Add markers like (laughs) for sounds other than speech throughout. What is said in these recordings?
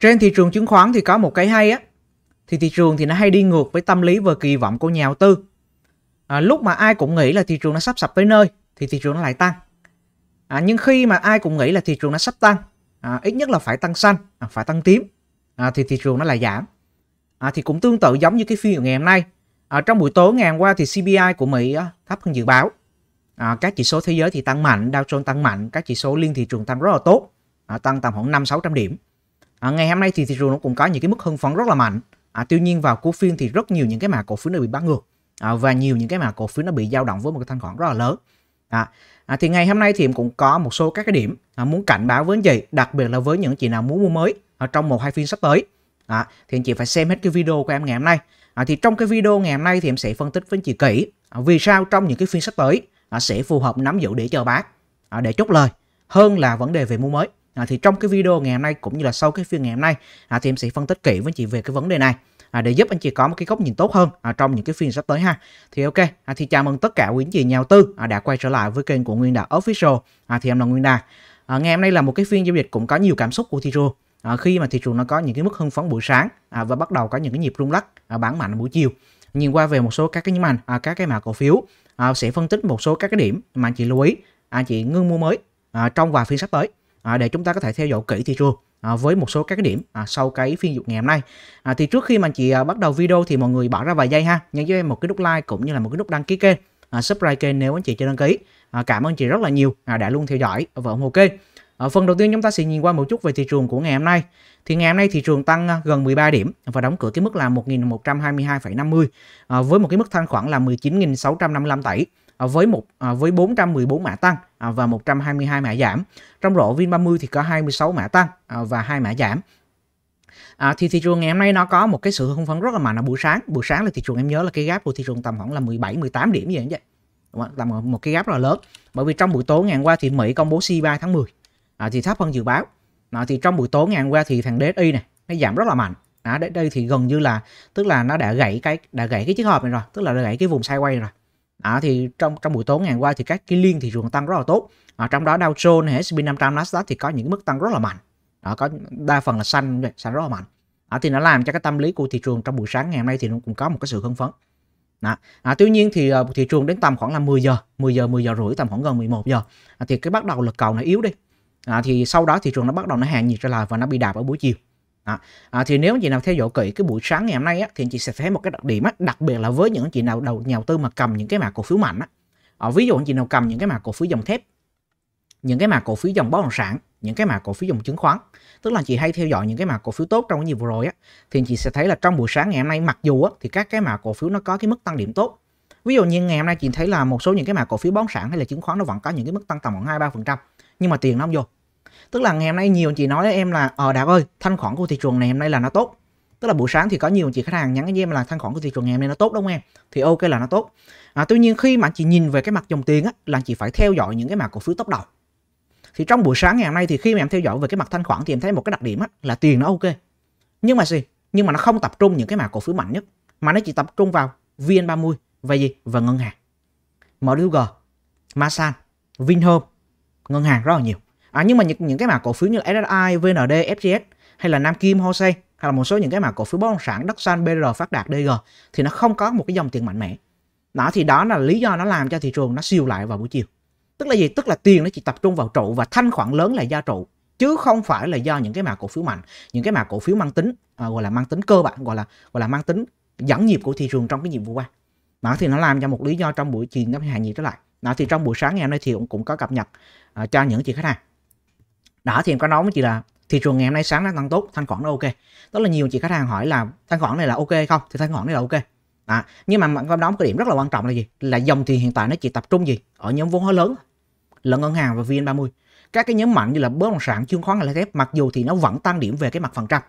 Trên thị trường chứng khoán thì có một cái hay á, thì thị trường thì nó hay đi ngược với tâm lý và kỳ vọng của nhà đầu tư. À, lúc mà ai cũng nghĩ là thị trường nó sắp sập tới nơi thì thị trường nó lại tăng. À, nhưng khi mà ai cũng nghĩ là thị trường nó sắp tăng, à, ít nhất là phải tăng xanh, à, phải tăng tím, à, thì thị trường nó lại giảm. À, thì cũng tương tự giống như cái phiên ngày hôm nay. À, trong buổi tối ngày hôm qua thì CPI của Mỹ á, thấp hơn dự báo. À, các chỉ số thế giới thì tăng mạnh, Dow Jones tăng mạnh, các chỉ số liên thị trường tăng rất là tốt, à, tăng tầm khoảng 5-600 điểm à, ngày hôm nay thì thị trường nó cũng có những cái mức hưng phấn rất là mạnh à, tuy nhiên vào cuối phiên thì rất nhiều những cái mã cổ phiếu nó bị bán ngược à, và nhiều những cái mã cổ phiếu nó bị dao động với một cái thanh khoản rất là lớn à, à, thì ngày hôm nay thì em cũng có một số các cái điểm à, muốn cảnh báo với anh chị đặc biệt là với những chị nào muốn mua mới à, trong một hai phiên sắp tới à, thì anh chị phải xem hết cái video của em ngày hôm nay à, thì trong cái video ngày hôm nay thì em sẽ phân tích với anh chị kỹ à, vì sao trong những cái phiên sắp tới à, sẽ phù hợp nắm giữ để chờ bán à, để chốt lời hơn là vấn đề về mua mới à, thì trong cái video ngày hôm nay cũng như là sau cái phiên ngày hôm nay à, thì em sẽ phân tích kỹ với chị về cái vấn đề này à, để giúp anh chị có một cái góc nhìn tốt hơn à, trong những cái phiên sắp tới ha thì ok à, thì chào mừng tất cả quý anh chị nhà đầu tư à, đã quay trở lại với kênh của Nguyên Đà Official à, thì em là Nguyên Đà à, ngày hôm nay là một cái phiên giao dịch cũng có nhiều cảm xúc của thị trường à, khi mà thị trường nó có những cái mức hưng phấn buổi sáng à, và bắt đầu có những cái nhịp rung lắc à, bán mạnh buổi chiều nhìn qua về một số các cái nhóm ngành à, các cái mã cổ phiếu à, sẽ phân tích một số các cái điểm mà anh chị lưu ý à, anh chị ngưng mua mới à, trong vài phiên sắp tới à, để chúng ta có thể theo dõi kỹ thị trường à, với một số các cái điểm à, sau cái phiên dục ngày hôm nay à, thì trước khi mà chị à, bắt đầu video thì mọi người bỏ ra vài giây ha nhấn cho em một cái nút like cũng như là một cái nút đăng ký kênh à, subscribe kênh nếu anh chị chưa đăng ký à, cảm ơn chị rất là nhiều à, đã luôn theo dõi và ủng hộ kênh ở à, phần đầu tiên chúng ta sẽ nhìn qua một chút về thị trường của ngày hôm nay. Thì ngày hôm nay thị trường tăng à, gần 13 điểm và đóng cửa cái mức là 1.122,50 à, với một cái mức thanh khoản là 19.655 tỷ. À, với một à, với 414 mã tăng à, và 122 mã giảm. Trong rổ VN30 thì có 26 mã tăng và hai mã giảm. À, thì thị trường ngày hôm nay nó có một cái sự hưng phấn rất là mạnh ở buổi sáng. Buổi sáng là thị trường em nhớ là cái gap của thị trường tầm khoảng là 17 18 điểm gì vậy. Đúng không? Tầm một cái gap rất là lớn. Bởi vì trong buổi tối ngày hôm qua thì Mỹ công bố CPI tháng 10 à, thì thấp hơn dự báo. À, thì trong buổi tối ngày hôm qua thì thằng DSI này nó giảm rất là mạnh. À, đây, đây thì gần như là tức là nó đã gãy cái đã gãy cái chiếc hộp này rồi, tức là đã gãy cái vùng sideways rồi à, thì trong trong buổi tối ngày qua thì các cái liên thị trường tăng rất là tốt à, trong đó Dow Jones hay S&P 500 Nasdaq thì có những mức tăng rất là mạnh đó, có đa phần là xanh xanh rất là mạnh à, thì nó làm cho cái tâm lý của thị trường trong buổi sáng ngày hôm nay thì nó cũng có một cái sự hưng phấn đó. À, tuy nhiên thì uh, thị trường đến tầm khoảng là 10 giờ 10 giờ 10 giờ rưỡi tầm khoảng gần 11 giờ à, thì cái bắt đầu lực cầu nó yếu đi à, thì sau đó thị trường nó bắt đầu nó hạ nhiệt trở lại và nó bị đạp ở buổi chiều đó. À, thì nếu anh chị nào theo dõi kỹ cái buổi sáng ngày hôm nay á, thì anh chị sẽ thấy một cái đặc điểm á, đặc biệt là với những anh chị nào đầu nhà đầu tư mà cầm những cái mã cổ phiếu mạnh á. À, ví dụ anh chị nào cầm những cái mã cổ phiếu dòng thép những cái mã cổ phiếu dòng bất động sản những cái mã cổ phiếu dòng chứng khoán tức là chị hay theo dõi những cái mã cổ phiếu tốt trong cái nhiều vừa rồi á thì chị sẽ thấy là trong buổi sáng ngày hôm nay mặc dù á, thì các cái mã cổ phiếu nó có cái mức tăng điểm tốt ví dụ như ngày hôm nay chị thấy là một số những cái mã cổ phiếu bất động sản hay là chứng khoán nó vẫn có những cái mức tăng tầm khoảng hai ba phần trăm nhưng mà tiền nó không vô tức là ngày hôm nay nhiều anh chị nói với em là ờ đạt ơi thanh khoản của thị trường này hôm nay là nó tốt tức là buổi sáng thì có nhiều anh chị khách hàng nhắn với em là thanh khoản của thị trường ngày hôm nay nó tốt đúng không em thì ok là nó tốt à, tuy nhiên khi mà chị nhìn về cái mặt dòng tiền á là chị phải theo dõi những cái mặt cổ phiếu tốc đầu thì trong buổi sáng ngày hôm nay thì khi mà em theo dõi về cái mặt thanh khoản thì em thấy một cái đặc điểm á, là tiền nó ok nhưng mà gì nhưng mà nó không tập trung những cái mặt cổ phiếu mạnh nhất mà nó chỉ tập trung vào VN30 và gì và ngân hàng MDUG Masan Vinhome ngân hàng rất là nhiều à, nhưng mà những, những cái mã cổ phiếu như SSI, VND, FGS hay là Nam Kim, Hosei hay là một số những cái mã cổ phiếu bất động sản Đất San, BR, Phát Đạt, DG thì nó không có một cái dòng tiền mạnh mẽ đó thì đó là lý do nó làm cho thị trường nó siêu lại vào buổi chiều tức là gì tức là tiền nó chỉ tập trung vào trụ và thanh khoản lớn là do trụ chứ không phải là do những cái mã cổ phiếu mạnh những cái mã cổ phiếu mang tính à, gọi là mang tính cơ bản gọi là gọi là mang tính dẫn nhịp của thị trường trong cái nhiệm vụ qua đó thì nó làm cho một lý do trong buổi chiều nó hạ nhiệt trở lại đó thì trong buổi sáng ngày hôm nay thì cũng, cũng có cập nhật à, cho những chị khách hàng đó thì em có nói với chị là thị trường ngày hôm nay sáng đã tăng tốt thanh khoản nó ok rất là nhiều chị khách hàng hỏi là thanh khoản này là ok không thì thanh khoản này là ok à, nhưng mà có nói một cái điểm rất là quan trọng là gì là dòng tiền hiện tại nó chỉ tập trung gì ở nhóm vốn hóa lớn là ngân hàng và vn 30 các cái nhóm mạnh như là bất động sản chứng khoán là mặc dù thì nó vẫn tăng điểm về cái mặt phần trăm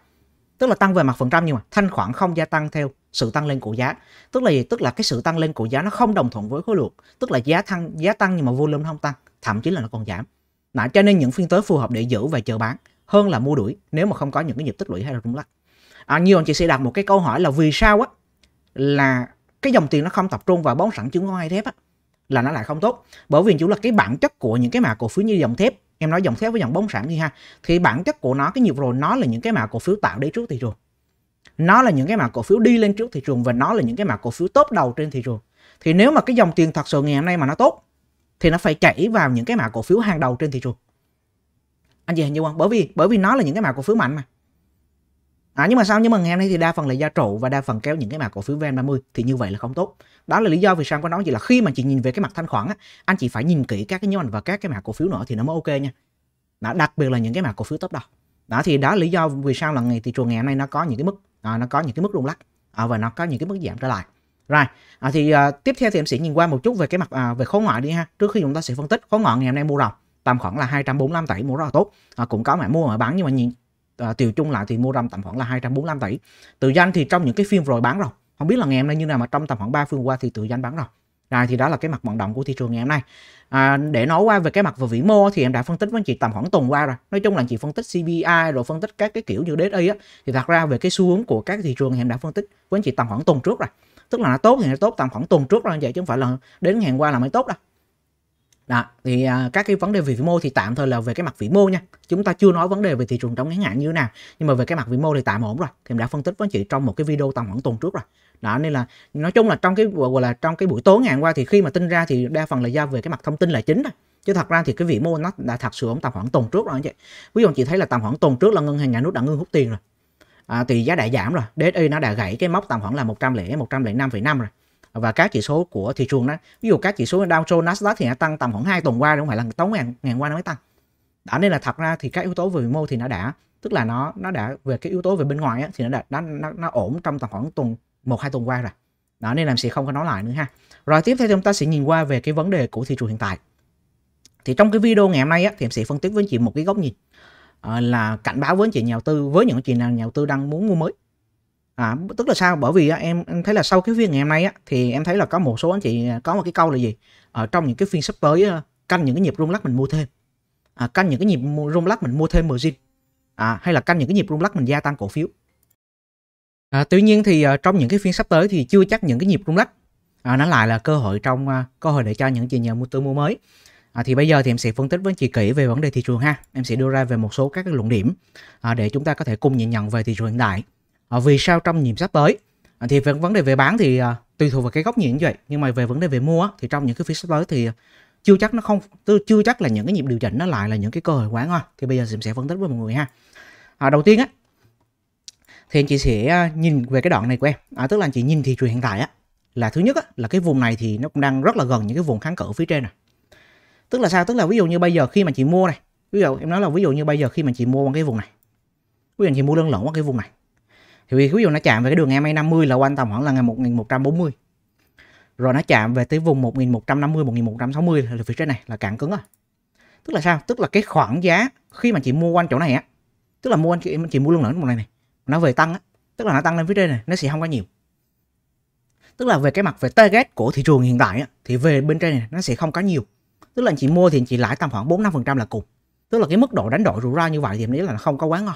tức là tăng về mặt phần trăm nhưng mà thanh khoản không gia tăng theo sự tăng lên của giá tức là gì tức là cái sự tăng lên của giá nó không đồng thuận với khối lượng tức là giá tăng giá tăng nhưng mà volume nó không tăng thậm chí là nó còn giảm đó, cho nên những phiên tới phù hợp để giữ và chờ bán hơn là mua đuổi nếu mà không có những cái nhịp tích lũy hay là rung lắc. À, nhiều anh chị sẽ đặt một cái câu hỏi là vì sao á là cái dòng tiền nó không tập trung vào bón sẵn chứng khoán hay thép á là nó lại không tốt bởi vì chủ là cái bản chất của những cái mã cổ phiếu như dòng thép em nói dòng thép với dòng bóng sản đi ha thì bản chất của nó cái nhịp rồi nó là những cái mã cổ phiếu tạo đi trước thị trường nó là những cái mã cổ phiếu đi lên trước thị trường và nó là những cái mã cổ phiếu tốt đầu trên thị trường thì nếu mà cái dòng tiền thật sự ngày hôm nay mà nó tốt thì nó phải chảy vào những cái mã cổ phiếu hàng đầu trên thị trường anh chị hình như không bởi vì bởi vì nó là những cái mã cổ phiếu mạnh mà à, nhưng mà sao nhưng mà ngày hôm nay thì đa phần là gia trụ và đa phần kéo những cái mã cổ phiếu vn 30 thì như vậy là không tốt đó là lý do vì sao có nói gì là khi mà chị nhìn về cái mặt thanh khoản á, anh chị phải nhìn kỹ các cái nhóm và các cái mã cổ phiếu nữa thì nó mới ok nha đó, đặc biệt là những cái mã cổ phiếu top đầu đó thì đó là lý do vì sao là ngày thị trường ngày hôm nay nó có những cái mức à, nó có những cái mức rung lắc à, và nó có những cái mức giảm trở lại rồi, à, thì à, tiếp theo thì em sẽ nhìn qua một chút về cái mặt à, về khối ngoại đi ha. Trước khi chúng ta sẽ phân tích khối ngoại ngày hôm nay mua rồng tầm khoảng là 245 tỷ mua rất là tốt. À, cũng có mã mua mã bán nhưng mà nhìn à, tiêu chung lại thì mua rồng tầm khoảng là 245 tỷ. Tự danh thì trong những cái phiên rồi bán rồi. Không biết là ngày hôm nay như nào mà trong tầm khoảng 3 phiên qua thì tự danh bán rồi. Rồi thì đó là cái mặt vận động của thị trường ngày hôm nay. À, để nói qua về cái mặt về vĩ mô thì em đã phân tích với anh chị tầm khoảng tuần qua rồi. Nói chung là anh chị phân tích CPI rồi phân tích các cái kiểu như DSI á thì thật ra về cái xu hướng của các thị trường thì em đã phân tích với anh chị tầm khoảng tuần trước rồi tức là nó tốt thì nó tốt tầm khoảng tuần trước đó anh chị chứ không phải là đến ngày qua là mới tốt đâu đó thì à, các cái vấn đề về vĩ mô thì tạm thời là về cái mặt vĩ mô nha chúng ta chưa nói vấn đề về thị trường trong ngắn hạn như thế nào nhưng mà về cái mặt vĩ mô thì tạm ổn rồi thì mình đã phân tích với anh chị trong một cái video tầm khoảng tuần trước rồi đó nên là nói chung là trong cái gọi là trong cái buổi tối ngày hôm qua thì khi mà tin ra thì đa phần là do về cái mặt thông tin là chính rồi chứ thật ra thì cái vĩ mô nó đã thật sự ổn tầm khoảng tuần trước rồi anh chị ví dụ anh chị thấy là tầm khoảng tuần trước là ngân hàng nhà nước đã ngưng hút tiền rồi à, thì giá đã giảm rồi DSI nó đã gãy cái mốc tầm khoảng là 100 105,5 rồi và các chỉ số của thị trường đó ví dụ các chỉ số Dow Jones Nasdaq thì nó tăng tầm khoảng 2 tuần qua không phải là tống ngàn, ngàn qua nó mới tăng Đã nên là thật ra thì các yếu tố về mô thì nó đã tức là nó nó đã về cái yếu tố về bên ngoài á, thì nó đã nó, nó, nó ổn trong tầm khoảng tuần một hai tuần qua rồi đó nên làm gì không có nói lại nữa ha rồi tiếp theo chúng ta sẽ nhìn qua về cái vấn đề của thị trường hiện tại thì trong cái video ngày hôm nay á, thì em sẽ phân tích với chị một cái góc nhìn Ờ, là cảnh báo với anh chị nhà đầu tư với những chị nào nhà đầu tư đang muốn mua mới à, tức là sao bởi vì em em thấy là sau cái phiên ngày hôm nay á, thì em thấy là có một số anh chị à, có một cái câu là gì ở ờ, trong những cái phiên sắp tới canh những cái nhịp rung lắc mình mua thêm à, canh những cái nhịp rung lắc mình mua thêm margin à, hay là canh những cái nhịp rung lắc mình gia tăng cổ phiếu à, tuy nhiên thì ờ, trong những cái phiên sắp tới thì chưa chắc những cái nhịp rung lắc à, nó lại là cơ hội trong à, cơ hội để cho những chị nhà mua tư mua mới À, thì bây giờ thì em sẽ phân tích với chị kỹ về vấn đề thị trường ha. Em sẽ đưa ra về một số các cái luận điểm à, để chúng ta có thể cùng nhìn nhận về thị trường hiện đại. À, vì sao trong nhịp sắp tới à, thì về vấn đề về bán thì à, tùy thuộc vào cái góc nhìn như vậy nhưng mà về vấn đề về mua thì trong những cái phiên sắp tới thì chưa chắc nó không chưa chắc là những cái nhịp điều chỉnh nó lại là những cái cơ hội quá ngon thì bây giờ em sẽ phân tích với mọi người ha à, đầu tiên á thì anh chị sẽ à, nhìn về cái đoạn này của em à, tức là anh chị nhìn thị trường hiện tại á là thứ nhất á, là cái vùng này thì nó cũng đang rất là gần những cái vùng kháng cự phía trên này tức là sao tức là ví dụ như bây giờ khi mà chị mua này ví dụ em nói là ví dụ như bây giờ khi mà chị mua bằng cái vùng này ví dụ chị mua lưng lỏng qua cái vùng này thì ví dụ nó chạm về cái đường EMA 50 là quanh tầm khoảng là ngày 1140 rồi nó chạm về tới vùng 1150 1160 là phía trên này là cạn cứng rồi tức là sao tức là cái khoảng giá khi mà chị mua quanh chỗ này á tức là mua anh chị chị mua lưng lỏng vùng này này nó về tăng á tức là nó tăng lên phía trên này nó sẽ không có nhiều tức là về cái mặt về target của thị trường hiện tại á, thì về bên trên này nó sẽ không có nhiều tức là anh chị mua thì anh chị lãi tầm khoảng 4 5 là cùng tức là cái mức độ đánh đổi rủi ro như vậy thì em nghĩ là nó không có quá ngon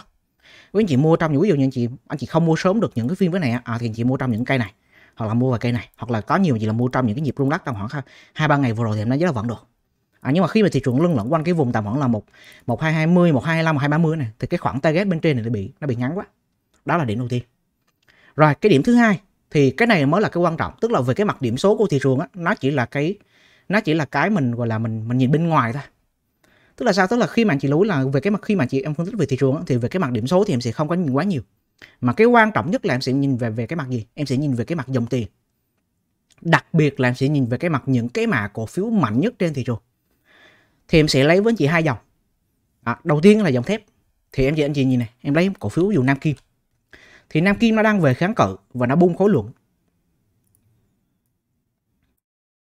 với anh chị mua trong những ví dụ như anh chị anh chị không mua sớm được những cái phiên với này à, thì anh chị mua trong những cây này hoặc là mua vào cây này hoặc là có nhiều chị là mua trong những cái nhịp rung lắc tầm khoảng hai ba ngày vừa rồi thì em nói rất là vẫn được à, nhưng mà khi mà thị trường lưng lẫn quanh cái vùng tầm khoảng là một một hai hai mươi một hai hai năm hai ba mươi này thì cái khoảng target bên trên này nó bị nó bị ngắn quá đó là điểm đầu tiên rồi cái điểm thứ hai thì cái này mới là cái quan trọng tức là về cái mặt điểm số của thị trường á nó chỉ là cái nó chỉ là cái mình gọi là mình mình nhìn bên ngoài thôi tức là sao tức là khi mà chị lúa là về cái mặt khi mà chị em phân tích về thị trường thì về cái mặt điểm số thì em sẽ không có nhìn quá nhiều mà cái quan trọng nhất là em sẽ nhìn về về cái mặt gì em sẽ nhìn về cái mặt dòng tiền đặc biệt là em sẽ nhìn về cái mặt những cái mà cổ phiếu mạnh nhất trên thị trường thì em sẽ lấy với chị hai dòng à, đầu tiên là dòng thép thì em chị anh chị nhìn này em lấy cổ phiếu dù nam kim thì nam kim nó đang về kháng cự và nó bung khối lượng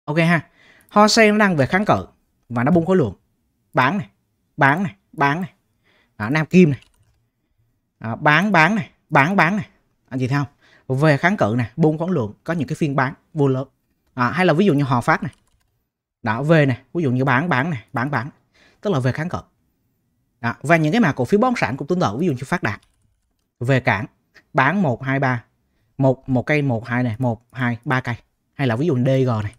ok ha Ho sen nó đang về kháng cự và nó bung khối lượng. Bán này, bán này, bán này. Đó, nam kim này. Đó, bán bán này, bán bán này. Anh chị thấy không? Về kháng cự này, bung khối lượng, có những cái phiên bán vô lớn. À, hay là ví dụ như hò phát này. Đó, về này, ví dụ như bán bán này, bán bán. Tức là về kháng cự. Đó, và những cái mà cổ phiếu bất sản cũng tương tự, ví dụ như phát đạt. Về cảng, bán một hai ba Một một cây một hai này, một hai ba cây. Hay là ví dụ DG này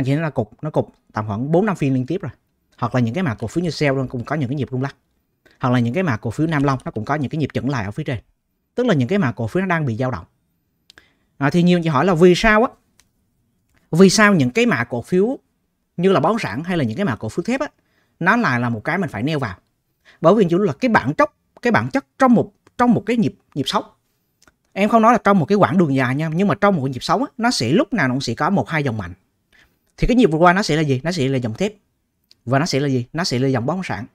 anh chị nó là cục nó cục tầm khoảng 4 năm phiên liên tiếp rồi hoặc là những cái mã cổ phiếu như sale luôn cũng có những cái nhịp rung lắc hoặc là những cái mã cổ phiếu nam long nó cũng có những cái nhịp chuẩn lại ở phía trên tức là những cái mã cổ phiếu nó đang bị dao động à, thì nhiều chị hỏi là vì sao á vì sao những cái mã cổ phiếu như là bón sản hay là những cái mã cổ phiếu thép á nó lại là một cái mình phải neo vào bởi vì chủ là cái bản chất cái bản chất trong một trong một cái nhịp nhịp sóng em không nói là trong một cái quãng đường dài nha nhưng mà trong một cái nhịp sóng á, nó sẽ lúc nào nó cũng sẽ có một hai dòng mạnh thì cái nhịp vượt qua nó sẽ là gì nó sẽ là dòng thép và nó sẽ là gì nó sẽ là dòng bóng sản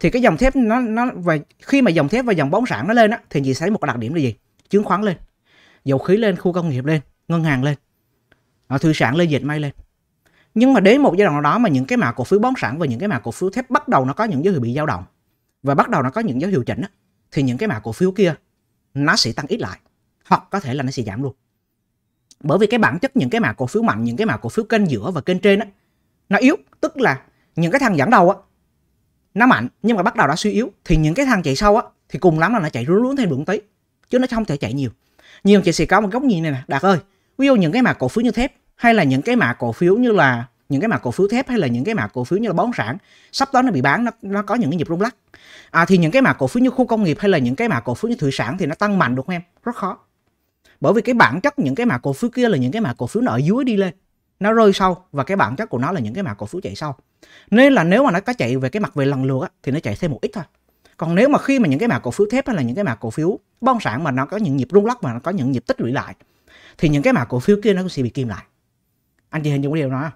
thì cái dòng thép nó nó và khi mà dòng thép và dòng bóng sản nó lên á thì chị thấy một đặc điểm là gì chứng khoán lên dầu khí lên khu công nghiệp lên ngân hàng lên thủy sản lên dệt may lên nhưng mà đến một giai đoạn nào đó mà những cái mã cổ phiếu bóng sản và những cái mã cổ phiếu thép bắt đầu nó có những dấu hiệu bị dao động và bắt đầu nó có những dấu hiệu chỉnh á, thì những cái mã cổ phiếu kia nó sẽ tăng ít lại hoặc có thể là nó sẽ giảm luôn bởi vì cái bản chất những cái mã cổ phiếu mạnh những cái mã cổ phiếu kênh giữa và kênh trên á nó yếu tức là những cái thằng dẫn đầu á nó mạnh nhưng mà bắt đầu đã suy yếu thì những cái thằng chạy sau á thì cùng lắm là nó chạy rú rướn thêm được tí chứ nó không thể chạy nhiều nhiều chị sẽ có một góc nhìn này nè đạt ơi ví dụ những cái mã cổ phiếu như thép hay là những cái mã cổ phiếu như là những cái mã cổ phiếu thép hay là những cái mã cổ phiếu như là bón sản sắp tới nó bị bán nó, nó có những cái nhịp rung lắc à, thì những cái mã cổ phiếu như khu công nghiệp hay là những cái mã cổ phiếu như thủy sản thì nó tăng mạnh được không em rất khó bởi vì cái bản chất những cái mã cổ phiếu kia là những cái mã cổ phiếu nó ở dưới đi lên nó rơi sâu và cái bản chất của nó là những cái mã cổ phiếu chạy sau nên là nếu mà nó có chạy về cái mặt về lần lượt á, thì nó chạy thêm một ít thôi còn nếu mà khi mà những cái mã cổ phiếu thép hay là những cái mã cổ phiếu bông sản mà nó có những nhịp rung lắc mà nó có những nhịp tích lũy lại thì những cái mã cổ phiếu kia nó cũng sẽ bị kim lại anh chị hình dung điều đó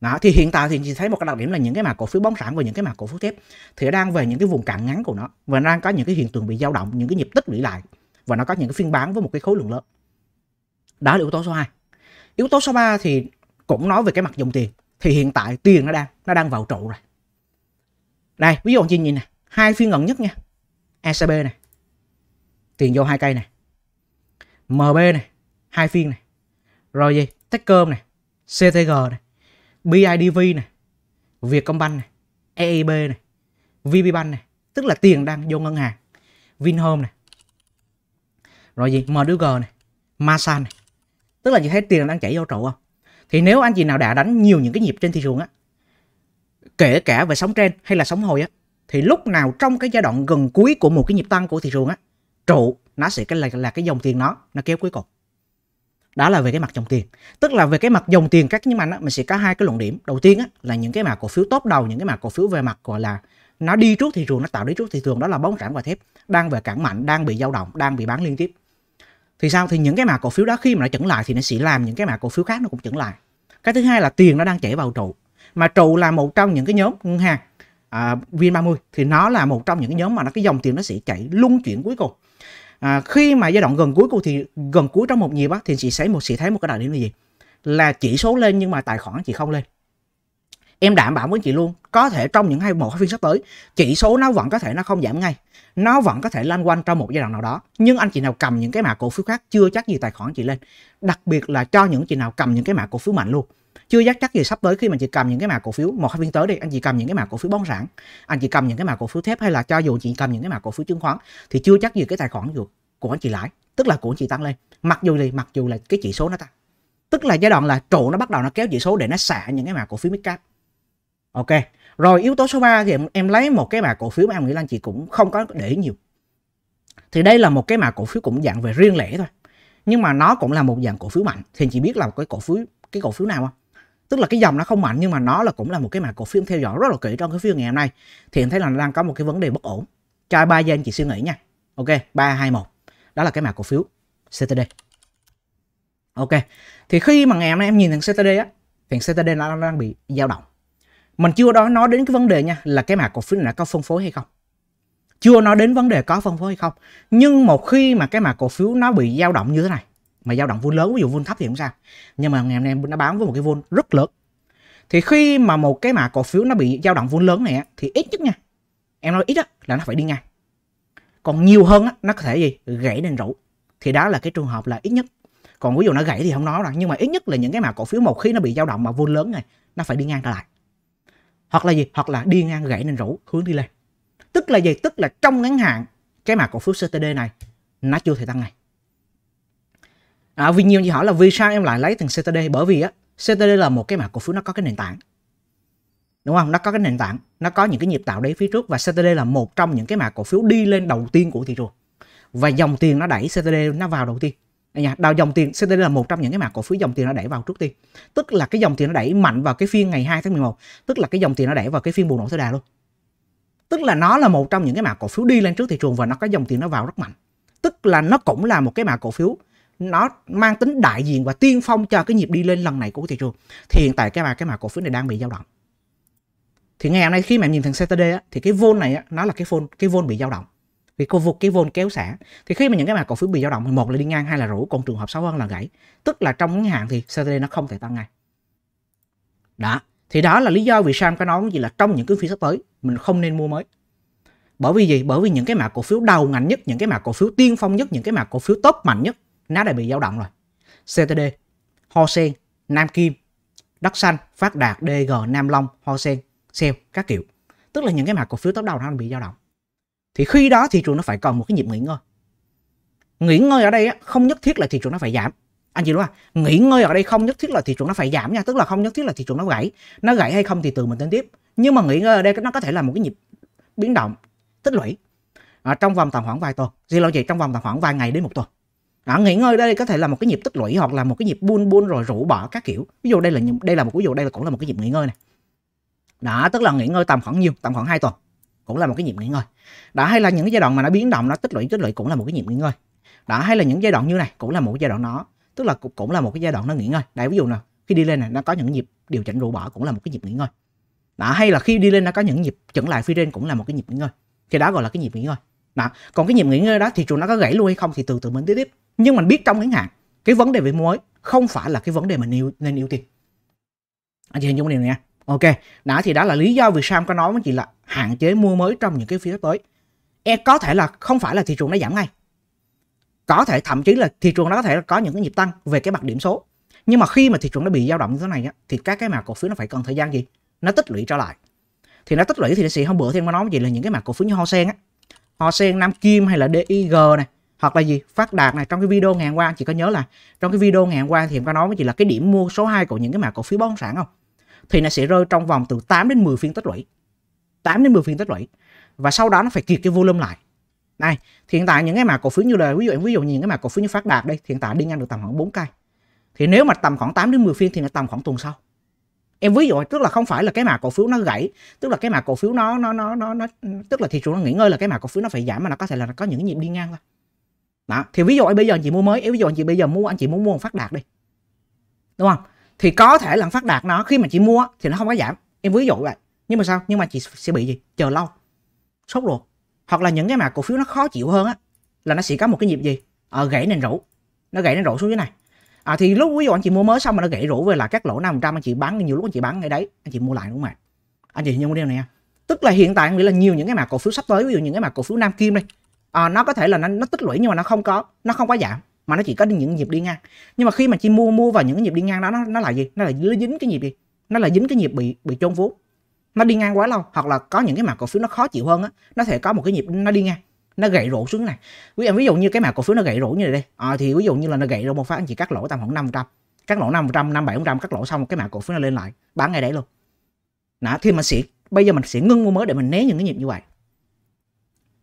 đó, thì hiện tại thì chị thấy một cái đặc điểm là những cái mã cổ phiếu bóng sản và những cái mã cổ phiếu thép thì đang về những cái vùng cạn ngắn của nó và đang có những cái hiện tượng bị dao động những cái nhịp tích lũy lại và nó có những cái phiên bán với một cái khối lượng lớn đó là yếu tố số 2. Yếu tố số 3 thì cũng nói về cái mặt dòng tiền. Thì hiện tại tiền nó đang nó đang vào trụ rồi. Đây, ví dụ anh chị nhìn nè, hai phiên gần nhất nha. ECB này. Tiền vô hai cây này. MB này, hai phiên này. Rồi gì? Techcom này, CTG này, BIDV này, Vietcombank này, EIB này, VPBank này, tức là tiền đang vô ngân hàng. Vinhome này. Rồi gì? MDG này, Masan này tức là chị thấy tiền đang chảy vô trụ không thì nếu anh chị nào đã đánh nhiều những cái nhịp trên thị trường á kể cả về sóng trên hay là sóng hồi á thì lúc nào trong cái giai đoạn gần cuối của một cái nhịp tăng của thị trường á trụ nó sẽ cái là, là cái dòng tiền nó nó kéo cuối cùng đó là về cái mặt dòng tiền tức là về cái mặt dòng tiền các nhưng mà á mình sẽ có hai cái luận điểm đầu tiên á, là những cái mà cổ phiếu tốt đầu những cái mà cổ phiếu về mặt gọi là nó đi trước thị trường nó tạo đi trước thị trường đó là bóng sản và thép đang về cản mạnh đang bị dao động đang bị bán liên tiếp thì sao thì những cái mã cổ phiếu đó khi mà nó chững lại thì nó sẽ làm những cái mã cổ phiếu khác nó cũng chững lại cái thứ hai là tiền nó đang chảy vào trụ mà trụ là một trong những cái nhóm ngân hàng à, VN30 thì nó là một trong những cái nhóm mà nó cái dòng tiền nó sẽ chảy luân chuyển cuối cùng à, khi mà giai đoạn gần cuối cùng thì gần cuối trong một nhịp á, thì chị sẽ một chị thấy một cái đặc điểm là gì là chỉ số lên nhưng mà tài khoản chị không lên em đảm bảo với chị luôn có thể trong những hai một hai phiên sắp tới chỉ số nó vẫn có thể nó không giảm ngay nó vẫn có thể lan quanh trong một giai đoạn nào đó nhưng anh chị nào cầm những cái mã cổ phiếu khác chưa chắc gì tài khoản chị lên đặc biệt là cho những chị nào cầm những cái mã cổ phiếu mạnh luôn chưa chắc chắc gì sắp tới khi mà chị cầm những cái mã cổ phiếu một hai phiên tới đi anh chị cầm những cái mã cổ phiếu bóng sản anh chị cầm những cái mã cổ phiếu thép hay là cho dù chị cầm những cái mã cổ phiếu chứng khoán thì chưa chắc gì cái tài khoản của anh chị lãi tức là của anh chị tăng lên mặc dù gì mặc dù là cái chỉ số nó tăng tức là giai đoạn là trụ nó bắt đầu nó kéo chỉ số để nó xả những cái mã cổ phiếu midcap ok rồi yếu tố số 3 thì em, em lấy một cái mã cổ phiếu mà em nghĩ là anh chị cũng không có để nhiều thì đây là một cái mã cổ phiếu cũng dạng về riêng lẻ thôi nhưng mà nó cũng là một dạng cổ phiếu mạnh thì anh chị biết là một cái cổ phiếu cái cổ phiếu nào không tức là cái dòng nó không mạnh nhưng mà nó là cũng là một cái mã cổ phiếu theo dõi rất là kỹ trong cái phiên ngày hôm nay thì em thấy là nó đang có một cái vấn đề bất ổn cho ba giây anh chị suy nghĩ nha ok ba hai một đó là cái mã cổ phiếu CTD ok thì khi mà ngày hôm nay em nhìn thằng CTD á thì CTD nó đang bị dao động mình chưa đó nói đến cái vấn đề nha là cái mã cổ phiếu này có phân phối hay không chưa nói đến vấn đề có phân phối hay không nhưng một khi mà cái mã cổ phiếu nó bị dao động như thế này mà dao động vốn lớn ví dụ vốn thấp thì không sao nhưng mà ngày hôm nay nó bán với một cái vốn rất lớn thì khi mà một cái mã cổ phiếu nó bị dao động vốn lớn này thì ít nhất nha em nói ít á là nó phải đi ngang còn nhiều hơn á nó có thể gì gãy nên rủ thì đó là cái trường hợp là ít nhất còn ví dụ nó gãy thì không nói rồi nhưng mà ít nhất là những cái mã cổ phiếu một khi nó bị dao động mà vốn lớn này nó phải đi ngang trở lại hoặc là gì hoặc là đi ngang gãy nên rũ hướng đi lên tức là gì tức là trong ngắn hạn cái mà cổ phiếu CTD này nó chưa thể tăng này à, vì nhiều người hỏi là vì sao em lại lấy thằng CTD bởi vì á CTD là một cái mã cổ phiếu nó có cái nền tảng đúng không nó có cái nền tảng nó có những cái nhịp tạo đấy phía trước và CTD là một trong những cái mã cổ phiếu đi lên đầu tiên của thị trường và dòng tiền nó đẩy CTD nó vào đầu tiên Dạ, dạ. đào dòng tiền CTD là một trong những cái mã cổ phiếu dòng tiền nó đẩy vào trước tiên tức là cái dòng tiền nó đẩy mạnh vào cái phiên ngày 2 tháng 11 tức là cái dòng tiền nó đẩy vào cái phiên bùng nổ thứ đà luôn tức là nó là một trong những cái mã cổ phiếu đi lên trước thị trường và nó có dòng tiền nó vào rất mạnh tức là nó cũng là một cái mã cổ phiếu nó mang tính đại diện và tiên phong cho cái nhịp đi lên lần này của thị trường thì hiện tại cái mà cái mã cổ phiếu này đang bị dao động thì ngày hôm nay khi mà em nhìn thằng CTD á, thì cái vôn này á, nó là cái vôn cái vôn bị dao động vì cô vụt cái vốn kéo xả thì khi mà những cái mà cổ phiếu bị dao động thì một là đi ngang hai là rũ còn trường hợp xấu hơn là gãy tức là trong ngắn hạn thì CTD nó không thể tăng ngay đó thì đó là lý do vì sao có nói gì là trong những cái phiên sắp tới mình không nên mua mới bởi vì gì bởi vì những cái mã cổ phiếu đầu ngành nhất những cái mã cổ phiếu tiên phong nhất những cái mã cổ phiếu tốt mạnh nhất nó đã bị dao động rồi CTD Ho Sen Nam Kim Đất Xanh Phát Đạt DG Nam Long Ho Sen Sale các kiểu tức là những cái mã cổ phiếu tốt đầu nó bị dao động thì khi đó thị trường nó phải cần một cái nhịp nghỉ ngơi nghỉ ngơi ở đây không nhất thiết là thị trường nó phải giảm anh chị đúng không nghỉ ngơi ở đây không nhất thiết là thị trường nó phải giảm nha tức là không nhất thiết là thị trường nó gãy nó gãy hay không thì từ mình tính tiếp nhưng mà nghỉ ngơi ở đây nó có thể là một cái nhịp biến động tích lũy ở trong vòng tầm khoảng vài tuần gì lâu vậy trong vòng tầm khoảng vài ngày đến một tuần à, nghỉ ngơi đây có thể là một cái nhịp tích lũy hoặc là một cái nhịp buôn buôn rồi rủ bỏ các kiểu ví dụ đây là đây là một ví dụ đây là cũng là một cái nhịp nghỉ ngơi này đó tức là nghỉ ngơi tầm khoảng nhiêu tầm khoảng hai tuần cũng là một cái nhịp nghỉ ngơi đã hay là những cái giai đoạn mà nó biến động nó tích lũy tích lũy cũng là một cái nhịp nghỉ ngơi đã hay là những giai đoạn như này cũng là một cái giai đoạn nó tức là cũng, là một cái giai đoạn nó nghỉ ngơi đấy ví dụ nào khi đi lên này nó có những nhịp điều chỉnh rũ bỏ cũng là một cái nhịp nghỉ ngơi đã hay là khi đi lên nó có những nhịp chỉnh lại phía trên cũng là một cái nhịp nghỉ ngơi thì đó gọi là cái nhịp nghỉ ngơi đó còn cái nhịp nghỉ ngơi đó thì trụ nó có gãy luôn hay không thì từ từ mình tiếp tiếp nhưng mình biết trong ngắn hạn cái vấn đề về mua mới không phải là cái vấn đề mình yêu, nên ưu tiên anh à, chị hình dung điều này nha ok đã thì đó là lý do vì sao em có nói với chị là hạn chế mua mới trong những cái phiên sắp tới. E có thể là không phải là thị trường nó giảm ngay. Có thể thậm chí là thị trường nó có thể có những cái nhịp tăng về cái mặt điểm số. Nhưng mà khi mà thị trường nó bị dao động như thế này á, thì các cái mã cổ phiếu nó phải cần thời gian gì? Nó tích lũy trở lại. Thì nó tích lũy thì sẽ hôm bữa thì nó nói gì là những cái mã cổ phiếu như Ho Sen á. Ho Sen, Nam Kim hay là DIG này hoặc là gì phát đạt này trong cái video ngày hôm qua chị có nhớ là trong cái video ngày hôm qua thì em có nói với chị là cái điểm mua số 2 của những cái mã cổ phiếu bất động sản không thì nó sẽ rơi trong vòng từ 8 đến 10 phiên tích lũy 8 đến 10 phiên tích lũy và sau đó nó phải kiệt cái volume lại này thì hiện tại những cái mã cổ phiếu như là ví dụ ví dụ nhìn cái mã cổ phiếu như phát đạt đây hiện tại đi ngang được tầm khoảng 4 cây thì nếu mà tầm khoảng 8 đến 10 phiên thì nó tầm khoảng tuần sau em ví dụ tức là không phải là cái mã cổ phiếu nó gãy tức là cái mã cổ phiếu nó nó nó nó, nó tức là thị trường nó nghỉ ngơi là cái mã cổ phiếu nó phải giảm mà nó có thể là nó có những nhịp đi ngang thôi đó thì ví dụ anh bây giờ anh chị mua mới ví dụ anh chị bây giờ mua anh chị muốn mua phát đạt đi đúng không thì có thể là phát đạt nó khi mà chị mua thì nó không có giảm em ví dụ vậy nhưng mà sao nhưng mà chị sẽ bị gì chờ lâu sốt ruột hoặc là những cái mà cổ phiếu nó khó chịu hơn á là nó sẽ có một cái nhịp gì ở ờ, gãy nền rũ nó gãy nền rũ xuống dưới này à, thì lúc ví dụ anh chị mua mới xong mà nó gãy rũ về là các lỗ năm trăm anh chị bán nhiều lúc anh chị bán ngay đấy anh chị mua lại đúng không ạ anh chị nhớ điều này tức là hiện tại nghĩa là nhiều những cái mà cổ phiếu sắp tới ví dụ những cái mà cổ phiếu nam kim đây à, nó có thể là nó, nó tích lũy nhưng mà nó không có nó không có giảm mà nó chỉ có những nhịp đi ngang nhưng mà khi mà chị mua mua vào những nhịp đi ngang đó nó, nó là gì nó là dính cái nhịp gì nó là dính cái nhịp bị bị chôn vốn nó đi ngang quá lâu hoặc là có những cái mã cổ phiếu nó khó chịu hơn á nó sẽ có một cái nhịp nó đi ngang nó gãy rổ xuống này quý em ví dụ như cái mã cổ phiếu nó gãy rổ như này đây à, ờ, thì ví dụ như là nó gãy rổ một phát anh chị cắt lỗ tầm khoảng năm trăm cắt lỗ năm trăm năm bảy trăm cắt lỗ xong cái mã cổ phiếu nó lên lại bán ngay đấy luôn đó thì mình sẽ bây giờ mình sẽ ngưng mua mới để mình né những cái nhịp như vậy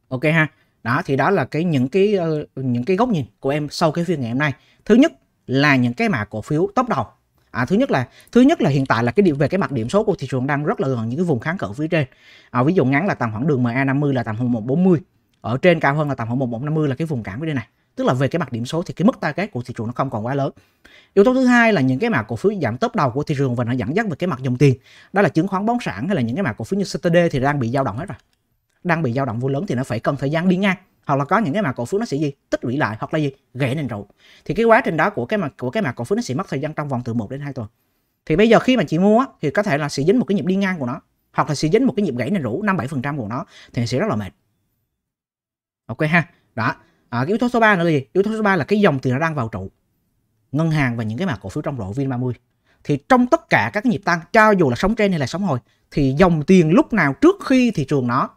ok ha đó thì đó là cái những cái uh, những cái góc nhìn của em sau cái phiên ngày hôm nay thứ nhất là những cái mã cổ phiếu top đầu à, thứ nhất là thứ nhất là hiện tại là cái điểm về cái mặt điểm số của thị trường đang rất là gần những cái vùng kháng cự phía trên à, ví dụ ngắn là tầm khoảng đường MA 50 là tầm khoảng 140 ở trên cao hơn là tầm khoảng 1150 là cái vùng cản phía trên này tức là về cái mặt điểm số thì cái mức target của thị trường nó không còn quá lớn yếu tố thứ hai là những cái mã cổ phiếu giảm top đầu của thị trường và nó dẫn dắt về cái mặt dòng tiền đó là chứng khoán bóng sản hay là những cái mã cổ phiếu như CTD thì đang bị dao động hết rồi đang bị dao động vô lớn thì nó phải cần thời gian đi ngang hoặc là có những cái mà cổ phiếu nó sẽ gì tích lũy lại hoặc là gì gãy nền trụ thì cái quá trình đó của cái mặt của cái mã cổ phiếu nó sẽ mất thời gian trong vòng từ 1 đến 2 tuần thì bây giờ khi mà chị mua thì có thể là sẽ dính một cái nhịp đi ngang của nó hoặc là sẽ dính một cái nhịp gãy nền rũ năm bảy phần trăm của nó thì sẽ rất là mệt ok ha đó à, cái yếu tố số 3 nữa là gì yếu tố số 3 là cái dòng tiền nó đang vào trụ ngân hàng và những cái mã cổ phiếu trong lộ vin 30 thì trong tất cả các nhịp tăng cho dù là sóng trên hay là sóng hồi thì dòng tiền lúc nào trước khi thị trường nó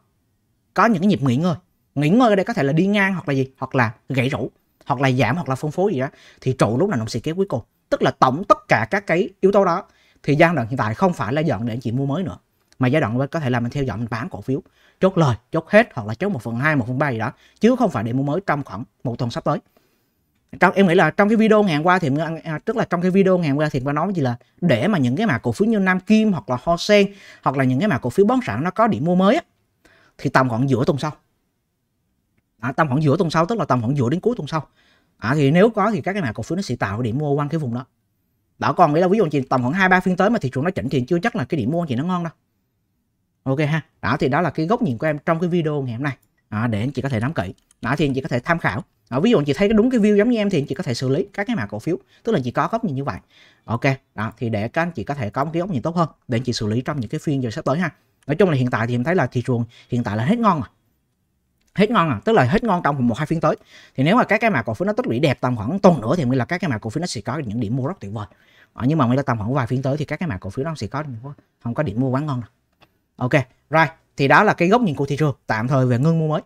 có những cái nhịp nghỉ ngơi nghỉ ngơi ở đây có thể là đi ngang hoặc là gì hoặc là gãy rũ hoặc là giảm hoặc là phân phối gì đó thì trụ lúc nào nó sẽ kéo cuối cùng tức là tổng tất cả các cái yếu tố đó thì giai đoạn hiện tại không phải là dọn để anh chị mua mới nữa mà giai đoạn có thể là mình theo dõi mình bán cổ phiếu chốt lời chốt hết hoặc là chốt một phần hai một phần ba gì đó chứ không phải để mua mới trong khoảng một tuần sắp tới trong em nghĩ là trong cái video ngày hôm qua thì à, tức là trong cái video ngày hôm qua thì có nói gì là để mà những cái mã cổ phiếu như Nam Kim hoặc là ho Sen hoặc là những cái mã cổ phiếu bón sản nó có điểm mua mới thì tầm khoảng giữa tuần sau à, tầm khoảng giữa tuần sau tức là tầm khoảng giữa đến cuối tuần sau à, thì nếu có thì các cái mã cổ phiếu nó sẽ tạo điểm mua quanh cái vùng đó bảo còn nghĩa là ví dụ chị tầm khoảng hai ba phiên tới mà thị trường nó chỉnh thì chưa chắc là cái điểm mua chị nó ngon đâu ok ha đó thì đó là cái góc nhìn của em trong cái video ngày hôm nay à, để anh chị có thể nắm kỹ đó thì anh chị có thể tham khảo à, ví dụ chị thấy cái đúng cái view giống như em thì anh chị có thể xử lý các cái mã cổ phiếu tức là chị có góc nhìn như vậy ok đó thì để các anh chị có thể có một cái góc nhìn tốt hơn để anh chị xử lý trong những cái phiên giờ sắp tới ha nói chung là hiện tại thì em thấy là thị trường hiện tại là hết ngon rồi hết ngon à tức là hết ngon trong một hai phiên tới thì nếu mà các cái mã cổ phiếu nó tích lũy đẹp tầm khoảng tuần nữa thì mới là các cái mã cổ phiếu nó sẽ có những điểm mua rất tuyệt vời ờ, nhưng mà mới là tầm khoảng vài phiên tới thì các cái mã cổ phiếu nó sẽ có không có điểm mua quá ngon đâu. ok right thì đó là cái góc nhìn của thị trường tạm thời về ngưng mua mới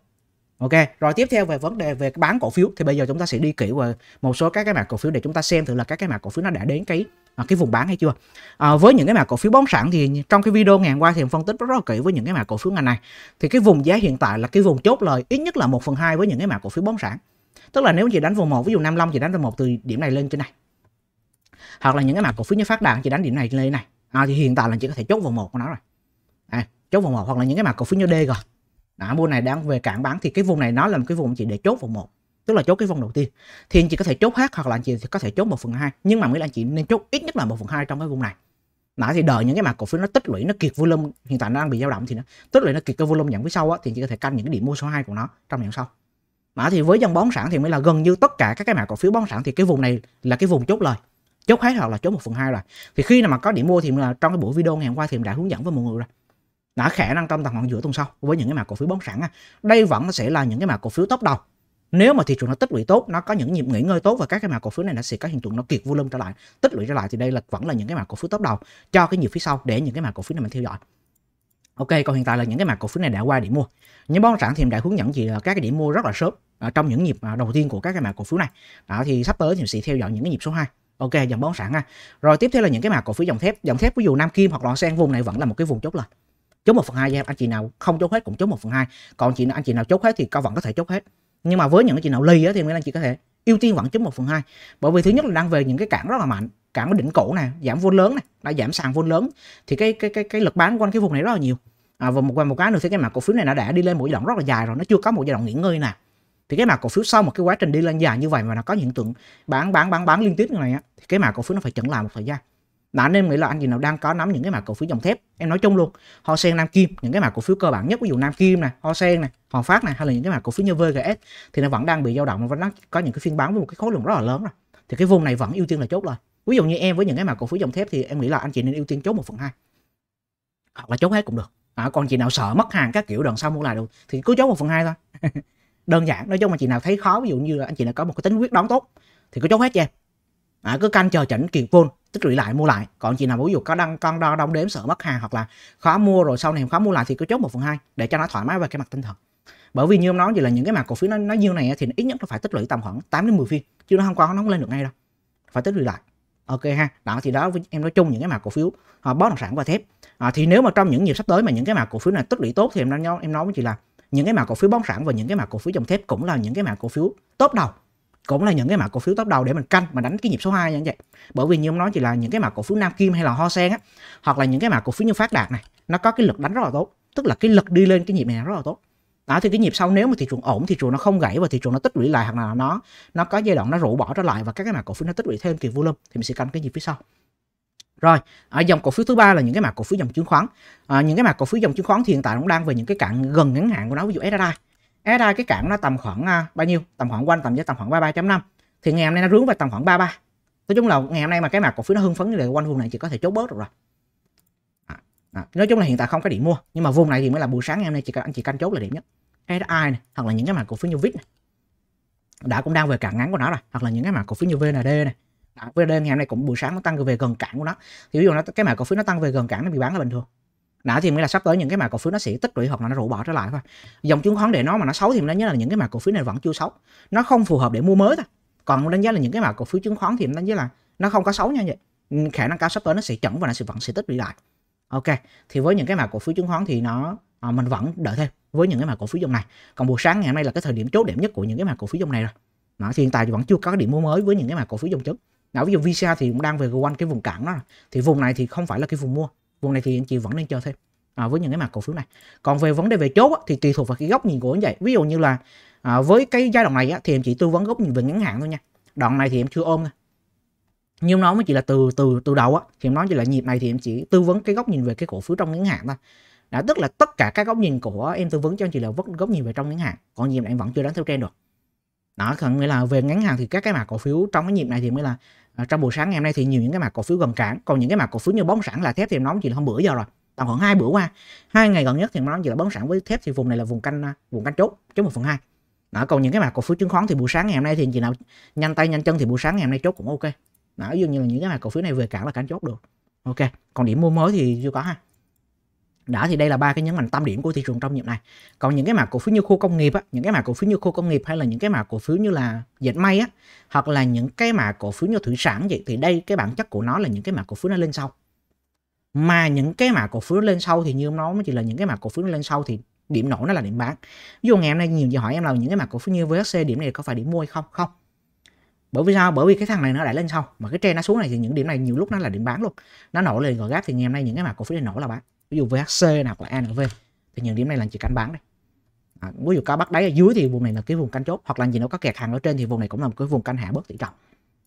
ok rồi tiếp theo về vấn đề về bán cổ phiếu thì bây giờ chúng ta sẽ đi kỹ về một số các cái mã cổ phiếu để chúng ta xem thử là các cái mã cổ phiếu nó đã đến cái à, cái vùng bán hay chưa à, với những cái mã cổ phiếu bón sản thì trong cái video ngày hôm qua thì phân tích rất là kỹ với những cái mã cổ phiếu ngành này thì cái vùng giá hiện tại là cái vùng chốt lời ít nhất là 1 phần hai với những cái mã cổ phiếu bón sản. tức là nếu chị đánh vùng một ví dụ 55 chị đánh vùng một từ điểm này lên trên này hoặc là những cái mã cổ phiếu như phát đạt chị đánh điểm này lên này à, thì hiện tại là chị có thể chốt vùng một của nó rồi à, chốt vùng một hoặc là những cái mã cổ phiếu như D rồi đã mua này đang về cản bán thì cái vùng này nó là một cái vùng chị để chốt vùng một tức là chốt cái vòng đầu tiên thì anh chị có thể chốt hết hoặc là anh chị có thể chốt một phần hai nhưng mà nghĩa là anh chị nên chốt ít nhất là một phần hai trong cái vùng này nãy thì đợi những cái mã cổ phiếu nó tích lũy nó kiệt volume hiện tại nó đang bị dao động thì nó tích lũy nó kiệt cái volume nhận phía sau á, thì anh chị có thể canh những cái điểm mua số 2 của nó trong nhận sau mà thì với dòng bón sản thì mới là gần như tất cả các cái mã cổ phiếu bón sản thì cái vùng này là cái vùng chốt lời chốt hết hoặc là chốt một phần hai rồi thì khi nào mà có điểm mua thì là trong cái buổi video ngày hôm qua thì mình đã hướng dẫn với mọi người rồi đã khả năng trong tầm khoảng giữa tuần sau với những cái mã cổ phiếu bón sẵn đây vẫn sẽ là những cái mã cổ phiếu top đầu nếu mà thị trường nó tích lũy tốt nó có những nhịp nghỉ ngơi tốt và các cái mã cổ phiếu này nó sẽ có hiện tượng nó kiệt volume trở lại tích lũy trở lại thì đây là vẫn là những cái mã cổ phiếu tốt đầu cho cái nhịp phía sau để những cái mã cổ phiếu này mình theo dõi ok còn hiện tại là những cái mã cổ phiếu này đã qua điểm mua những bón sản thì mình đã hướng dẫn chị là các cái điểm mua rất là sớm ở à, trong những nhịp à, đầu tiên của các cái mã cổ phiếu này đó thì sắp tới thì sẽ theo dõi những cái nhịp số 2 ok dòng bón sản ha rồi tiếp theo là những cái mã cổ phiếu dòng thép dòng thép ví dụ nam kim hoặc là sen vùng này vẫn là một cái vùng chốt lời chốt một phần hai anh chị nào không chốt hết cũng chốt một phần hai còn chị anh chị nào chốt hết thì cao vẫn có thể chốt hết nhưng mà với những cái chị nào lì á thì Nguyễn Lan chị có thể ưu tiên vẫn chấm một phần hai bởi vì thứ nhất là đang về những cái cản rất là mạnh cản đỉnh cổ này giảm vốn lớn này đã giảm sàn vốn lớn thì cái cái cái cái lực bán quanh cái vùng này rất là nhiều à, và một và một cái nữa thì cái mặt cổ phiếu này nó đã đi lên một giai đoạn rất là dài rồi nó chưa có một giai đoạn nghỉ ngơi nào thì cái mặt cổ phiếu sau một cái quá trình đi lên dài như vậy mà nó có hiện tượng bán bán bán bán liên tiếp như này á thì cái mặt cổ phiếu nó phải chững lại một thời gian mà anh em nghĩ là anh chị nào đang có nắm những cái mã cổ phiếu dòng thép em nói chung luôn ho sen nam kim những cái mã cổ phiếu cơ bản nhất ví dụ nam kim này ho sen này hòn phát này hay là những cái mã cổ phiếu như vgs thì nó vẫn đang bị dao động và nó có những cái phiên bán với một cái khối lượng rất là lớn rồi thì cái vùng này vẫn ưu tiên là chốt rồi ví dụ như em với những cái mã cổ phiếu dòng thép thì em nghĩ là anh chị nên ưu tiên chốt một phần hai hoặc là chốt hết cũng được à, còn chị nào sợ mất hàng các kiểu đợt sau mua lại được thì cứ chốt một phần hai thôi (laughs) đơn giản nói chung mà chị nào thấy khó ví dụ như là anh chị nào có một cái tính quyết đoán tốt thì cứ chốt hết cho em à, cứ canh chờ chỉnh kiệt vôn tích lũy lại mua lại còn chị nào ví dụ có đăng con đo đong đếm sợ mất hàng hoặc là khó mua rồi sau này khó mua lại thì cứ chốt một phần hai để cho nó thoải mái về cái mặt tinh thần bởi vì như em nói vậy là những cái mặt cổ phiếu nó nó dương này thì ít nhất nó phải tích lũy tầm khoảng 8 đến 10 phiên chứ nó không qua nó không lên được ngay đâu phải tích lũy lại ok ha đó thì đó em nói chung những cái mặt cổ phiếu à, bất động sản và thép à, thì nếu mà trong những nhịp sắp tới mà những cái mặt cổ phiếu này tích lũy tốt thì em nói em nói với chị là những cái mặt cổ phiếu bất động sản và những cái mặt cổ phiếu dòng thép cũng là những cái mặt cổ phiếu tốt đầu cũng là những cái mã cổ phiếu top đầu để mình canh mà đánh cái nhịp số 2 như vậy bởi vì như ông nói chỉ là những cái mã cổ phiếu nam kim hay là ho sen á hoặc là những cái mã cổ phiếu như phát đạt này nó có cái lực đánh rất là tốt tức là cái lực đi lên cái nhịp này rất là tốt đó thì cái nhịp sau nếu mà thị trường ổn thị trường nó không gãy và thị trường nó tích lũy lại hoặc là nó nó có giai đoạn nó rũ bỏ ra lại và các cái mã cổ phiếu nó tích lũy thêm kiểu volume thì mình sẽ canh cái nhịp phía sau rồi ở à, dòng cổ phiếu thứ ba là những cái mã cổ phiếu dòng chứng khoán à, những cái mã cổ phiếu dòng chứng khoán thì hiện tại cũng đang về những cái cạn gần ngắn hạn của nó ví dụ SSI SI cái cản nó tầm khoảng à, bao nhiêu tầm khoảng quanh tầm giá tầm khoảng 33.5 thì ngày hôm nay nó rướng về tầm khoảng 33 nói chung là ngày hôm nay mà cái mặt cổ phiếu nó hưng phấn như là quanh vùng này chỉ có thể chốt bớt được rồi à, à, nói chung là hiện tại không có điểm mua nhưng mà vùng này thì mới là buổi sáng ngày hôm nay chỉ anh chị canh chốt là điểm nhất SI này hoặc là những cái mặt cổ phiếu như VIX này đã cũng đang về cản ngắn của nó rồi hoặc là những cái mặt cổ phiếu như VND này VND ngày hôm nay cũng buổi sáng nó tăng về gần cản của nó thì ví dụ nó cái mặt cổ phiếu nó tăng về gần cản nó bị bán là bình thường nãy thì mới là sắp tới những cái mà cổ phiếu nó sẽ tích lũy hoặc là nó rũ bỏ trở lại thôi dòng chứng khoán để nó mà nó xấu thì mình đánh giá là những cái mà cổ phiếu này vẫn chưa xấu nó không phù hợp để mua mới thôi còn đánh giá là những cái mà cổ phiếu chứng khoán thì mình đánh giá là nó không có xấu như vậy khả năng cao sắp tới nó sẽ chẩn và nó sẽ vẫn sẽ tích lũy lại ok thì với những cái mà cổ phiếu chứng khoán thì nó à, mình vẫn đợi thêm với những cái mà cổ phiếu dòng này còn buổi sáng ngày hôm nay là cái thời điểm chốt điểm nhất của những cái mà cổ phiếu dòng này rồi đó, thì hiện tại thì vẫn chưa có điểm mua mới với những cái mà cổ phiếu dòng chứng đó, ví dụ Visa thì cũng đang về quanh cái vùng cản đó thì vùng này thì không phải là cái vùng mua vùng này thì anh chị vẫn nên chờ thêm à, với những cái mặt cổ phiếu này còn về vấn đề về chốt á, thì tùy thuộc vào cái góc nhìn của anh vậy ví dụ như là à, với cái giai đoạn này á, thì em chỉ tư vấn góc nhìn về ngắn hạn thôi nha đoạn này thì em chưa ôm nha như em nói mới chỉ là từ từ từ đầu á thì em nói chỉ là nhịp này thì em chỉ tư vấn cái góc nhìn về cái cổ phiếu trong ngắn hạn thôi đã tức là tất cả các góc nhìn của em tư vấn cho anh chị là góc nhìn về trong ngắn hạn còn nhịp này em vẫn chưa đánh theo trend được đó có nghĩa là về ngắn hạn thì các cái mặt cổ phiếu trong cái nhịp này thì mới là Ờ, trong buổi sáng ngày hôm nay thì nhiều những cái mặt cổ phiếu gần cản còn những cái mặt cổ phiếu như bóng sản là thép thì nóng chỉ là hôm bữa giờ rồi tầm khoảng hai bữa qua hai ngày gần nhất thì nó chỉ là bóng sản với thép thì vùng này là vùng canh à, vùng canh chốt chốt một phần hai đó còn những cái mặt cổ phiếu chứng khoán thì buổi sáng ngày hôm nay thì chị nào nhanh tay nhanh chân thì buổi sáng ngày hôm nay chốt cũng ok đó dường như là những cái mặt cổ phiếu này về cản là cản chốt được ok còn điểm mua mới thì chưa có ha đã thì đây là ba cái nhấn mạnh tâm điểm của thị trường trong nhịp này còn những cái mã cổ phiếu như khu công nghiệp á, những cái mã cổ phiếu như khu công nghiệp hay là những cái mã cổ phiếu như là dệt may á hoặc là những cái mã cổ phiếu như thủy sản vậy thì đây cái bản chất của nó là những cái mã cổ phiếu nó lên sau mà những cái mã cổ phiếu nó lên sau thì như nói mới chỉ là những cái mã cổ phiếu nó lên sau thì điểm nổ nó là điểm bán ví dụ ngày hôm nay nhiều người hỏi em là những cái mã cổ phiếu như VSC điểm này có phải điểm mua hay không không bởi vì sao bởi vì cái thằng này nó đã lên sau mà cái trend nó xuống này thì những điểm này nhiều lúc nó là điểm bán luôn nó nổ lên gò gáp thì ngày hôm nay những cái mã cổ phiếu này nổ là bán ví dụ VHC nào hoặc là ANV thì những điểm này là chỉ canh bán đây à, ví dụ có bắt đáy ở dưới thì vùng này là cái vùng canh chốt hoặc là gì nó có kẹt hàng ở trên thì vùng này cũng là một cái vùng canh hạ bớt tỷ trọng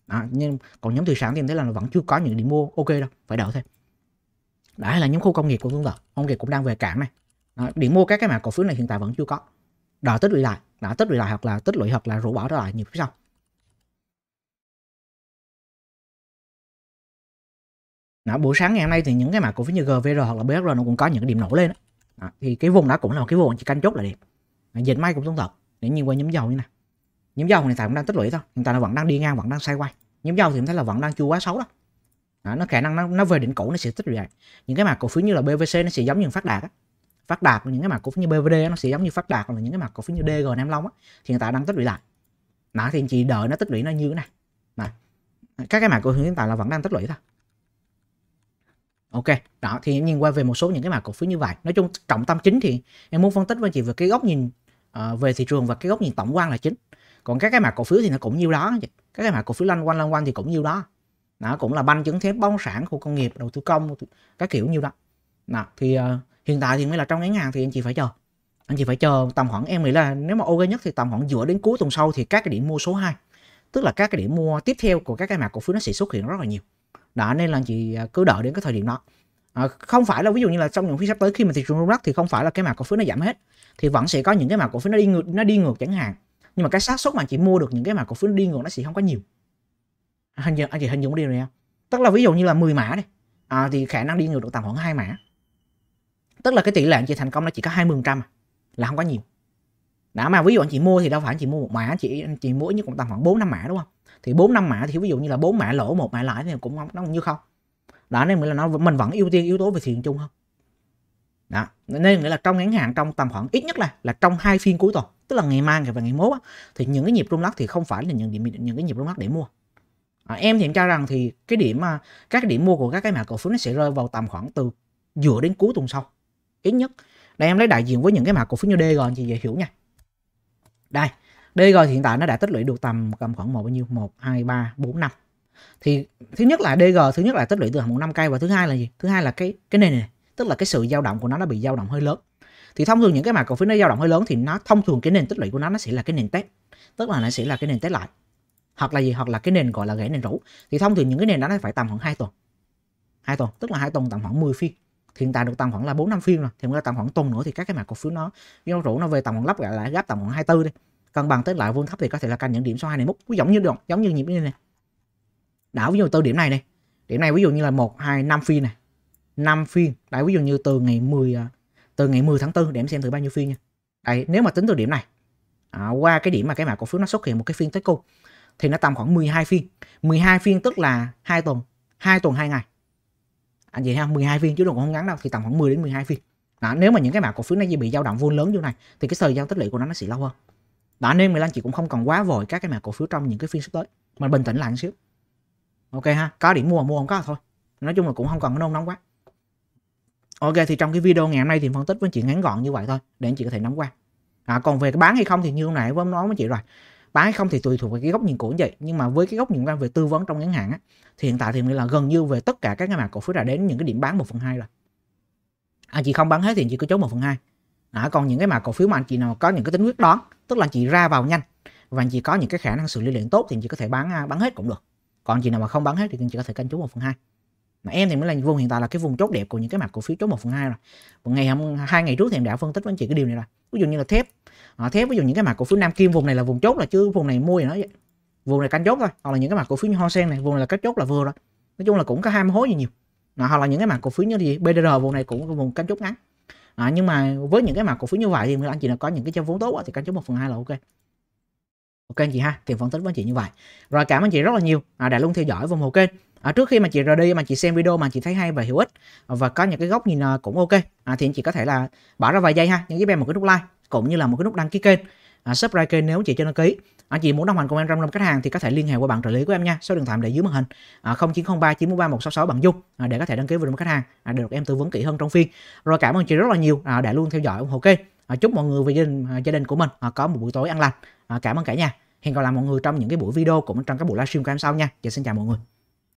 à, nhưng còn nhóm thủy sản thì em thấy là vẫn chưa có những điểm mua ok đâu phải đợi thêm. đã là nhóm khu công nghiệp của tương tự công nghiệp cũng đang về cảng này đó, điểm mua các cái mã cổ phiếu này hiện tại vẫn chưa có đợi tích lũy lại đã tích lũy lại hoặc là tích lũy hoặc là rũ bỏ ra lại nhiều phía sau đó, buổi sáng ngày hôm nay thì những cái mặt cổ phiếu như GVR hoặc là BR nó cũng có những cái điểm nổi lên đó. thì cái vùng đó cũng là một cái vùng chỉ canh chốt là đẹp dịch may cũng tương tự để nhìn qua nhóm dầu như này nhóm dầu này tại cũng đang tích lũy thôi hiện tại nó vẫn đang đi ngang vẫn đang xoay quay nhóm dầu thì cũng thấy là vẫn đang chưa quá xấu đó, đó nó khả năng nó, nó về đỉnh cũ nó sẽ tích lũy lại những cái mặt cổ phiếu như là BVC nó sẽ giống như phát đạt á phát đạt những cái mặt cổ phiếu như BVD nó sẽ giống như phát đạt là những cái mặt cổ phiếu như DG Nam Long á thì hiện tại đang tích lũy lại nó thì chỉ đợi nó tích lũy nó như thế này mà các cái mặt cổ phiếu hiện tại là vẫn đang tích lũy thôi Ok, đó thì em nhìn qua về một số những cái mã cổ phiếu như vậy. Nói chung trọng tâm chính thì em muốn phân tích với chị về cái góc nhìn uh, về thị trường và cái góc nhìn tổng quan là chính. Còn các cái mã cổ phiếu thì nó cũng nhiêu đó Các cái mã cổ phiếu loanh quanh loanh quanh thì cũng nhiêu đó. Đó cũng là banh chứng thép, bong sản, khu công nghiệp, đầu tư công, các kiểu nhiêu đó. Đó, thì uh, hiện tại thì mới là trong ngắn hàng thì anh chị phải chờ. Anh chị phải chờ tầm khoảng em nghĩ là nếu mà ok nhất thì tầm khoảng giữa đến cuối tuần sau thì các cái điểm mua số 2. Tức là các cái điểm mua tiếp theo của các cái mã cổ phiếu nó sẽ xuất hiện rất là nhiều đó nên là chị à, cứ đợi đến cái thời điểm đó à, không phải là ví dụ như là trong những phiên sắp tới khi mà thị trường rung lắc thì không phải là cái mã cổ phiếu nó giảm hết thì vẫn sẽ có những cái mã cổ phiếu nó đi ngược nó đi ngược chẳng hạn nhưng mà cái xác suất mà chị mua được những cái mã cổ phiếu nó đi ngược nó sẽ không có nhiều à, hình anh chị hình dung điều này không tức là ví dụ như là 10 mã đi à, thì khả năng đi ngược được tầm khoảng hai mã tức là cái tỷ lệ anh chị thành công nó chỉ có 20% trăm à, là không có nhiều đã mà ví dụ anh chị mua thì đâu phải anh chị mua một mã anh chị anh chị mua nhất cũng tầm khoảng bốn năm mã đúng không thì bốn năm mã thì ví dụ như là bốn mã lỗ một mã lãi thì cũng không, nó cũng như không đó nên là nó mình vẫn ưu tiên yếu tố về thị trường chung hơn đó nên nghĩa là trong ngắn hạn trong tầm khoảng ít nhất là là trong hai phiên cuối tuần tức là ngày mai và ngày mốt á, thì những cái nhịp rung lắc thì không phải là những điểm những cái nhịp rung lắc để mua à, em thì em cho rằng thì cái điểm à, các cái điểm mua của các cái mã cổ phiếu nó sẽ rơi vào tầm khoảng từ giữa đến cuối tuần sau ít nhất đây em lấy đại diện với những cái mã cổ phiếu như DG chị dễ hiểu nha đây Dg hiện tại nó đã tích lũy được tầm tầm khoảng một bao nhiêu? 1 2 3 4 5. Thì thứ nhất là DG, thứ nhất là tích lũy từ một năm cây và thứ hai là gì? Thứ hai là cái cái này này, tức là cái sự dao động của nó nó bị dao động hơi lớn. Thì thông thường những cái mã cổ phiếu nó dao động hơi lớn thì nó thông thường cái nền tích lũy của nó nó sẽ là cái nền test. Tức là nó sẽ là cái nền test lại. Hoặc là gì? Hoặc là cái nền gọi là gãy nền rũ. Thì thông thường những cái nền đó nó phải tầm khoảng 2 tuần. 2 tuần, tức là 2 tuần tầm khoảng 10 phiên hiện tại được tầm khoảng là 4 năm phiên rồi thì chúng tầm khoảng tuần nữa thì các cái mã cổ phiếu nó giao rũ nó về tầm khoảng lắp lại là gấp tầm khoảng 24 đi cân bằng tới lại vuông thấp thì có thể là canh những điểm số 2 này múc giống như được giống như nhịp như này đảo ví dụ từ điểm này này điểm này ví dụ như là một hai năm phiên này năm phiên đấy ví dụ như từ ngày 10 à, từ ngày 10 tháng 4 để em xem thử bao nhiêu phiên nha đấy nếu mà tính từ điểm này à, qua cái điểm mà cái mã cổ phiếu nó xuất hiện một cái phiên tới cùng thì nó tầm khoảng 12 phiên 12 phiên tức là hai tuần hai tuần hai ngày anh à, vậy ha 12 phiên chứ đừng không ngắn đâu thì tầm khoảng 10 đến 12 phiên đó, nếu mà những cái mã cổ phiếu này bị dao động vô lớn như này thì cái thời gian tích lũy của nó nó sẽ lâu hơn đó nên người anh chị cũng không cần quá vội các cái mã cổ phiếu trong những cái phiên sắp tới mà bình tĩnh lại một xíu ok ha có điểm mua mua không có thôi nói chung là cũng không cần nôn nóng quá ok thì trong cái video ngày hôm nay thì phân tích với chị ngắn gọn như vậy thôi để anh chị có thể nắm qua à, còn về cái bán hay không thì như hôm nãy với nói với chị rồi bán hay không thì tùy thuộc vào cái góc nhìn của anh chị nhưng mà với cái góc nhìn về tư vấn trong ngắn hạn á thì hiện tại thì nghĩa là gần như về tất cả các cái mã cổ phiếu đã đến những cái điểm bán 1 phần hai rồi anh à, chị không bán hết thì anh chị cứ chốt một phần hai à, còn những cái mã cổ phiếu mà anh chị nào có những cái tính quyết đoán tức là chị ra vào nhanh và anh chị có những cái khả năng sự liên luyện tốt thì chị có thể bán à, bán hết cũng được còn chị nào mà không bán hết thì anh chị có thể canh chốt một phần hai mà em thì mới là vùng hiện tại là cái vùng chốt đẹp của những cái mặt cổ phiếu chốt một phần hai rồi một ngày hôm hai ngày trước thì em đã phân tích với anh chị cái điều này rồi ví dụ như là thép à, thép ví dụ những cái mặt cổ phiếu nam kim vùng này là vùng chốt là chứ vùng này mua thì nó vùng này canh chốt thôi hoặc là những cái mặt cổ phiếu như hoa sen này vùng này là cái chốt là vừa rồi nói chung là cũng có hai hối gì nhiều, nhiều. hoặc là những cái mặt cổ phiếu như gì bdr vùng này cũng vùng canh chốt ngắn à, nhưng mà với những cái mặt cổ phiếu như vậy thì anh chị nào có những cái chân vốn tốt thì canh chốt một phần hai là ok ok anh chị ha thì phân tích với anh chị như vậy rồi cảm ơn chị rất là nhiều à, đã luôn theo dõi và ủng hộ kênh à, trước khi mà chị rời đi mà chị xem video mà chị thấy hay và hữu ích và có những cái góc nhìn à, cũng ok à, thì anh chị có thể là bỏ ra vài giây ha những cái em một cái nút like cũng như là một cái nút đăng ký kênh à, subscribe kênh nếu chị cho đăng ký anh à, chị muốn đồng hành cùng em trong năm khách hàng thì có thể liên hệ qua bạn trợ lý của em nha số điện thoại để dưới màn hình à, 0903 943 166 bằng dung à, để có thể đăng ký với một khách hàng à, để được em tư vấn kỹ hơn trong phiên rồi cảm ơn chị rất là nhiều à, đã luôn theo dõi ủng hộ kênh à, chúc mọi người và gia đình, à, gia đình của mình à, có một buổi tối ăn lành à, cảm ơn cả nhà hẹn gặp lại mọi người trong những cái buổi video cũng trong các buổi livestream của em sau nha chị dạ, xin chào mọi người